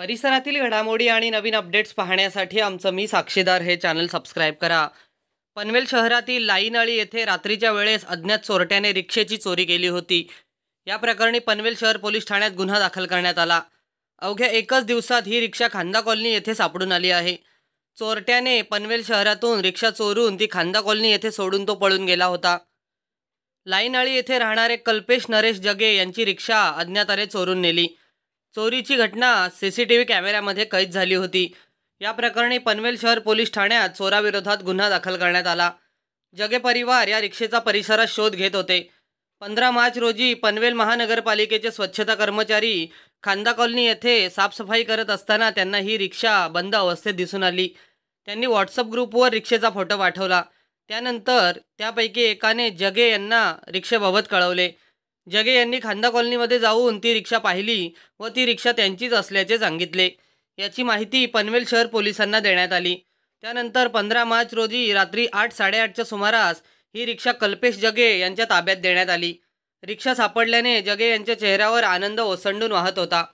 परिसरातील घडामोडी आणि नवीन अपडेट्स पाहण्यासाठी आमचं मी साक्षीदार हे चॅनल सबस्क्राईब करा पनवेल शहरातील अळी येथे रात्रीच्या वेळेस अज्ञात चोरट्याने रिक्षेची चोरी केली होती या प्रकरणी पनवेल शहर पोलीस ठाण्यात गुन्हा दाखल करण्यात आला अवघ्या एकच दिवसात ही रिक्षा खांदा कॉलनी येथे सापडून आली आहे चोरट्याने पनवेल शहरातून रिक्षा चोरून ती खांदा कॉलनी येथे सोडून तो पळून गेला होता लाईनअळी येथे राहणारे कल्पेश नरेश जगे यांची रिक्षा अज्ञाताने चोरून नेली चोरीची घटना सीसीटीव्ही कॅमेऱ्यामध्ये कैद झाली होती या प्रकरणी पनवेल शहर पोलीस ठाण्यात चोराविरोधात गुन्हा दाखल करण्यात आला जगे परिवार या रिक्षेचा परिसरात शोध घेत होते पंधरा मार्च रोजी पनवेल महानगरपालिकेचे स्वच्छता कर्मचारी खांदा कॉलनी येथे साफसफाई करत असताना त्यांना ही रिक्षा बंद अवस्थेत दिसून आली त्यांनी व्हॉट्सअप ग्रुपवर रिक्षेचा फोटो पाठवला त्यानंतर त्यापैकी एकाने जगे यांना रिक्षेबाबत कळवले जगे यांनी खांदा कॉलनीमध्ये जाऊन ती रिक्षा पाहिली व ती रिक्षा त्यांचीच असल्याचे सांगितले याची माहिती पनवेल शहर पोलिसांना देण्यात आली त्यानंतर पंधरा मार्च रोजी रात्री आठ साडेआठच्या सुमारास ही रिक्षा कल्पेश जगे यांच्या ताब्यात देण्यात आली रिक्षा सापडल्याने जगे यांच्या चेहऱ्यावर आनंद ओसंडून वाहत होता